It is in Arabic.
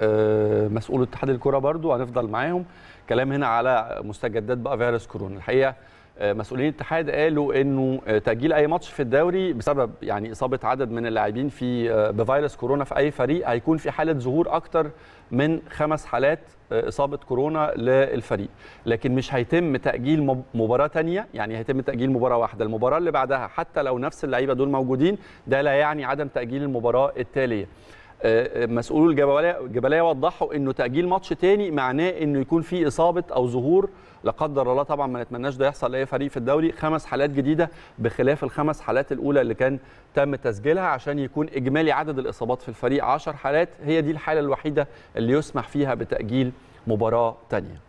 آه، مسؤول اتحاد الكره برضو هنفضل معاهم كلام هنا على مستجدات بقى فيروس كورونا الحقيقه آه، مسؤولين الاتحاد قالوا انه آه، تاجيل اي ماتش في الدوري بسبب يعني اصابه عدد من اللاعبين في بفيروس كورونا في اي فريق هيكون في حاله ظهور اكتر من خمس حالات اصابه كورونا للفريق لكن مش هيتم تاجيل مباراه ثانيه يعني هيتم تاجيل مباراه واحده المباراه اللي بعدها حتى لو نفس اللعيبه دول موجودين ده لا يعني عدم تاجيل المباراه التاليه آه، آه، مسؤولو الجبليه وضحوا انه تاجيل ماتش تاني معناه انه يكون في اصابه او ظهور لا قدر الله طبعا ما نتمناش ده يحصل لاي فريق في الدوري خمس حالات جديده بخلاف الخمس حالات الاولى اللي كان تم تسجيلها عشان يكون اجمالي عدد الاصابات في الفريق 10 حالات هي دي الحاله الوحيده اللي يسمح فيها بتاجيل مباراه تانيه